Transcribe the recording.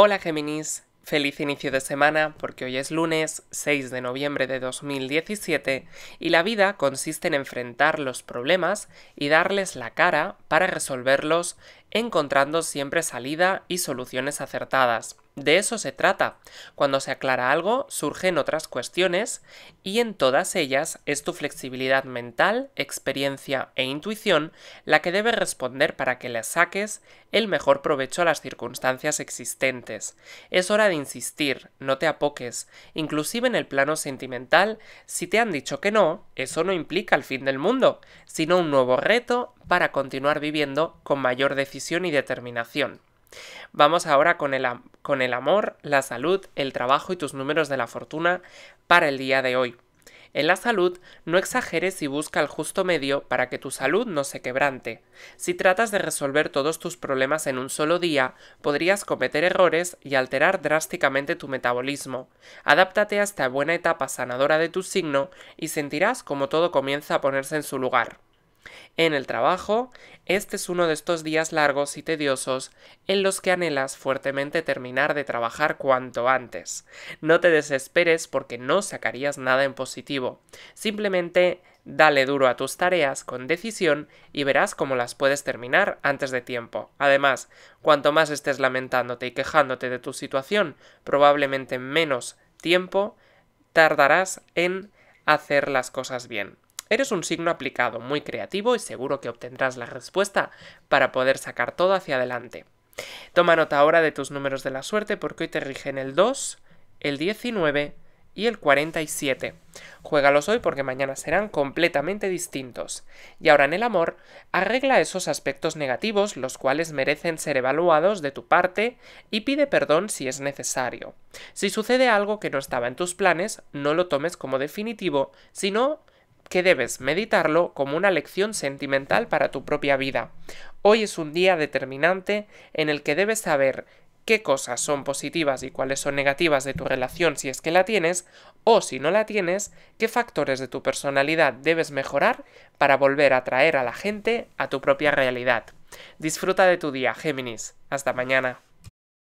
Hola Géminis, feliz inicio de semana porque hoy es lunes 6 de noviembre de 2017 y la vida consiste en enfrentar los problemas y darles la cara para resolverlos encontrando siempre salida y soluciones acertadas. De eso se trata. Cuando se aclara algo, surgen otras cuestiones y en todas ellas es tu flexibilidad mental, experiencia e intuición la que debe responder para que le saques el mejor provecho a las circunstancias existentes. Es hora de insistir, no te apoques, inclusive en el plano sentimental, si te han dicho que no, eso no implica el fin del mundo, sino un nuevo reto para continuar viviendo con mayor decisión y determinación. Vamos ahora con el, amor, la salud, el trabajo y tus números de la fortuna para el día de hoy. En la salud, no exageres y busca el justo medio para que tu salud no se quebrante. Si tratas de resolver todos tus problemas en un solo día, podrías cometer errores y alterar drásticamente tu metabolismo. Adáptate a esta buena etapa sanadora de tu signo y sentirás como todo comienza a ponerse en su lugar. En el trabajo, este es uno de estos días largos y tediosos en los que anhelas fuertemente terminar de trabajar cuanto antes. No te desesperes porque no sacarías nada en positivo. Simplemente dale duro a tus tareas con decisión y verás cómo las puedes terminar antes de tiempo. Además, cuanto más estés lamentándote y quejándote de tu situación, probablemente menos tiempo tardarás en hacer las cosas bien. Eres un signo aplicado, muy creativo y seguro que obtendrás la respuesta para poder sacar todo hacia adelante. Toma nota ahora de tus números de la suerte porque hoy te rigen el 2, el 19 y el 47. Juégalos hoy porque mañana serán completamente distintos. Y ahora en el amor, arregla esos aspectos negativos los cuales merecen ser evaluados de tu parte y pide perdón si es necesario. Si sucede algo que no estaba en tus planes, no lo tomes como definitivo, sino que debes meditarlo como una lección sentimental para tu propia vida. Hoy es un día determinante en el que debes saber qué cosas son positivas y cuáles son negativas de tu relación si es que la tienes, o si no la tienes, qué factores de tu personalidad debes mejorar para volver a atraer a la gente a tu propia realidad. Disfruta de tu día, Géminis. Hasta mañana.